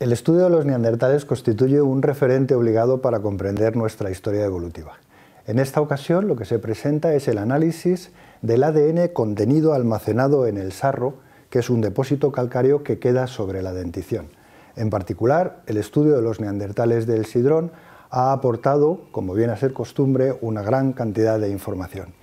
El estudio de los neandertales constituye un referente obligado para comprender nuestra historia evolutiva. En esta ocasión lo que se presenta es el análisis del ADN contenido almacenado en el sarro, que es un depósito calcáreo que queda sobre la dentición. En particular, el estudio de los neandertales del Sidrón ha aportado, como viene a ser costumbre, una gran cantidad de información.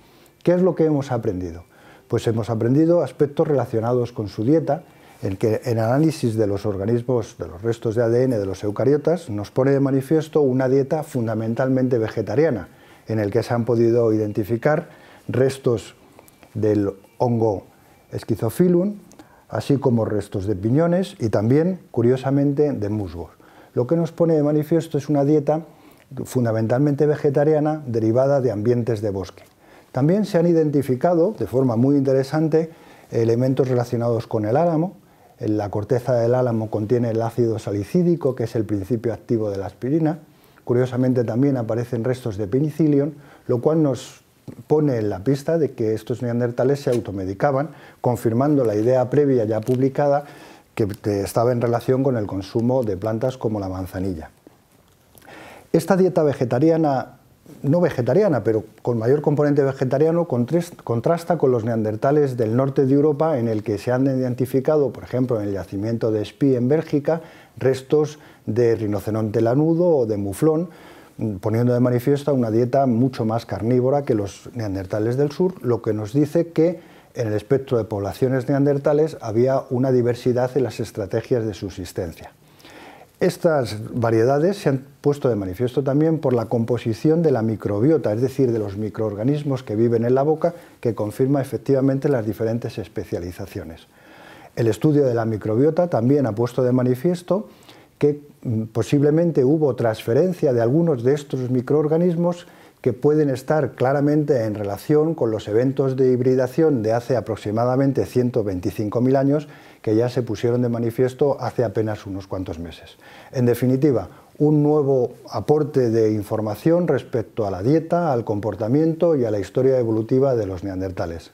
¿Qué es lo que hemos aprendido? Pues hemos aprendido aspectos relacionados con su dieta, en que el análisis de los organismos, de los restos de ADN de los eucariotas, nos pone de manifiesto una dieta fundamentalmente vegetariana, en el que se han podido identificar restos del hongo esquizofilum, así como restos de piñones y también, curiosamente, de musgos. Lo que nos pone de manifiesto es una dieta fundamentalmente vegetariana derivada de ambientes de bosque. También se han identificado, de forma muy interesante, elementos relacionados con el álamo, la corteza del álamo contiene el ácido salicídico, que es el principio activo de la aspirina. Curiosamente también aparecen restos de penicilión, lo cual nos pone en la pista de que estos neandertales se automedicaban, confirmando la idea previa ya publicada que estaba en relación con el consumo de plantas como la manzanilla. Esta dieta vegetariana no vegetariana, pero con mayor componente vegetariano, contrasta con los neandertales del norte de Europa, en el que se han identificado, por ejemplo, en el yacimiento de Spie en Bélgica, restos de rinoceronte lanudo o de muflón, poniendo de manifiesto una dieta mucho más carnívora que los neandertales del sur, lo que nos dice que en el espectro de poblaciones neandertales había una diversidad en las estrategias de subsistencia. Estas variedades se han puesto de manifiesto también por la composición de la microbiota, es decir, de los microorganismos que viven en la boca, que confirma efectivamente las diferentes especializaciones. El estudio de la microbiota también ha puesto de manifiesto que mm, posiblemente hubo transferencia de algunos de estos microorganismos que pueden estar claramente en relación con los eventos de hibridación de hace aproximadamente 125.000 años que ya se pusieron de manifiesto hace apenas unos cuantos meses. En definitiva, un nuevo aporte de información respecto a la dieta, al comportamiento y a la historia evolutiva de los neandertales.